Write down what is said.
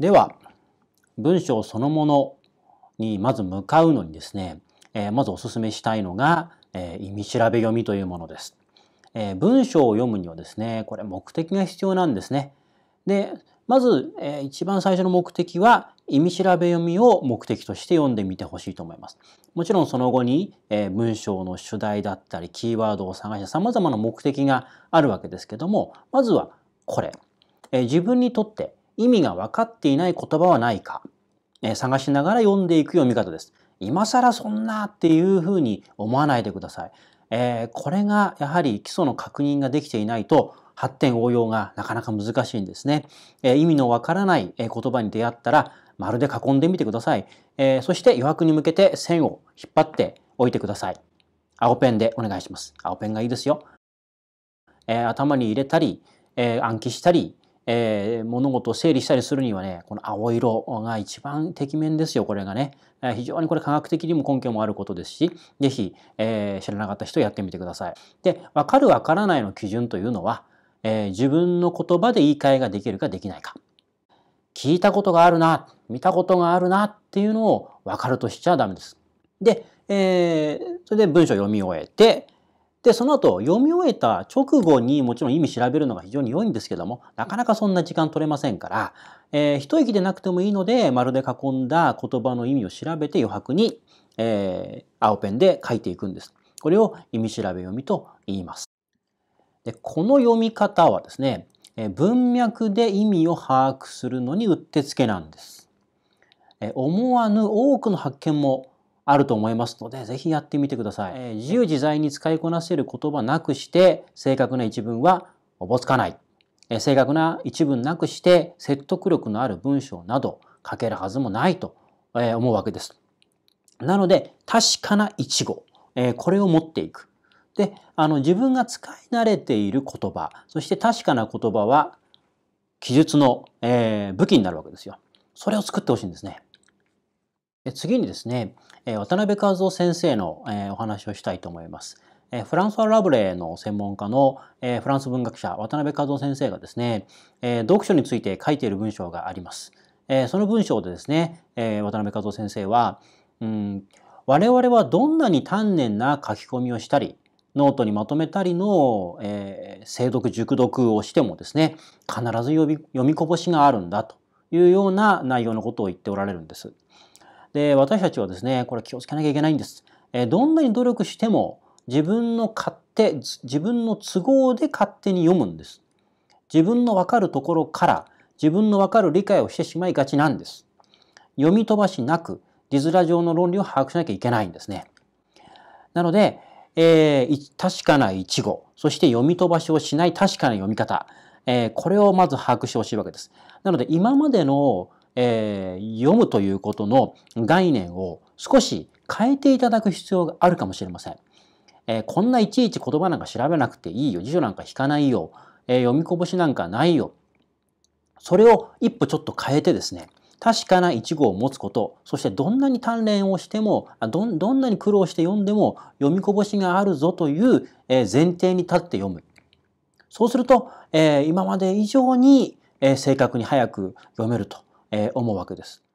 では、文章そのものにまず向かうのにですね、えー、まずお勧めしたいのが、えー、意味調べ読みというものです。えー、文章を読むにはですね、これ目的が必要なんですね。で、まず、えー、一番最初の目的は、意味調べ読みを目的として読んでみてほしいと思います。もちろんその後に、えー、文章の主題だったり、キーワードを探して様々な目的があるわけですけども、まずはこれ、えー、自分にとって意味が分かっていない言葉はないか、え探しながら読んでいく読み方です。今更そんなっていうふうに思わないでください。えー、これがやはり基礎の確認ができていないと発展応用がなかなか難しいんですね。えー、意味のわからない言葉に出会ったらまるで囲んでみてください。えー、そして余白に向けて線を引っ張っておいてください。青ペンでお願いします。青ペンがいいですよ。え頭に入れたり、え暗記したり、えー、物事を整理したりするにはね、この青色が一番適面ですよ、これがね。えー、非常にこれ科学的にも根拠もあることですし、是非、えー、知らなかった人やってみてください。で、わかるわからないの基準というのは、え自分の言葉で言い換えができるかできないか。聞いたことがあるな、見たことがあるなっていうのをわかるとしちゃダメです。で、えー、それで文章を読み終えて、で、その後、読み終えた直後にもちろん意味調べるのが非常に良いんですけども、なかなかそんな時間取れませんから、えー、一息でなくてもいいので、丸で囲んだ言葉の意味を調べて余白に、えー、青ペンで書いていくんです。これを意味調べ読みと言います。でこの読み方はですね、えー、文脈で意味を把握するのにうってつけなんです。えー、思わぬ多くの発見もあると思いますので、ぜひやってみてください。えー、自由自在に使いこなせる言葉なくして、正確な一文はおぼつかない。えー、正確な一文なくして、説得力のある文章など書けるはずもないと、えー、思うわけです。なので、確かな一語、えー、これを持っていく。で、あの、自分が使い慣れている言葉、そして確かな言葉は、記述の、えー、武器になるわけですよ。それを作ってほしいんですね。次にですね、渡辺和夫先生のお話をしたいと思います。フランソワ・ラブレーの専門家のフランス文学者渡辺和夫先生がですね、読書について書いている文章があります。その文章でですね、渡辺和夫先生は、うん、我々はどんなに丹念な書き込みをしたり、ノートにまとめたりの、えー、精読、熟読をしてもですね、必ず読みこぼしがあるんだというような内容のことを言っておられるんです。で、私たちはですね、これ気をつけなきゃいけないんです。えどんなに努力しても自分の勝手、自分の都合で勝手に読むんです。自分のわかるところから自分のわかる理解をしてしまいがちなんです。読み飛ばしなく字面上の論理を把握しなきゃいけないんですね。なので、えー、確かな一語、そして読み飛ばしをしない確かな読み方、えー、これをまず把握してほしいわけです。なので今までのえー、読むということの概念を少し変えていただく必要があるかもしれません。えー、こんないちいち言葉なんか調べなくていいよ。辞書なんか引かないよ。えー、読みこぼしなんかないよ。それを一歩ちょっと変えてですね、確かな一語を持つこと、そしてどんなに鍛錬をしても、どどんなに苦労して読んでも読みこぼしがあるぞという前提に立って読む。そうすると、えー、今まで以上に正確に早く読めるとえー、思うわけです。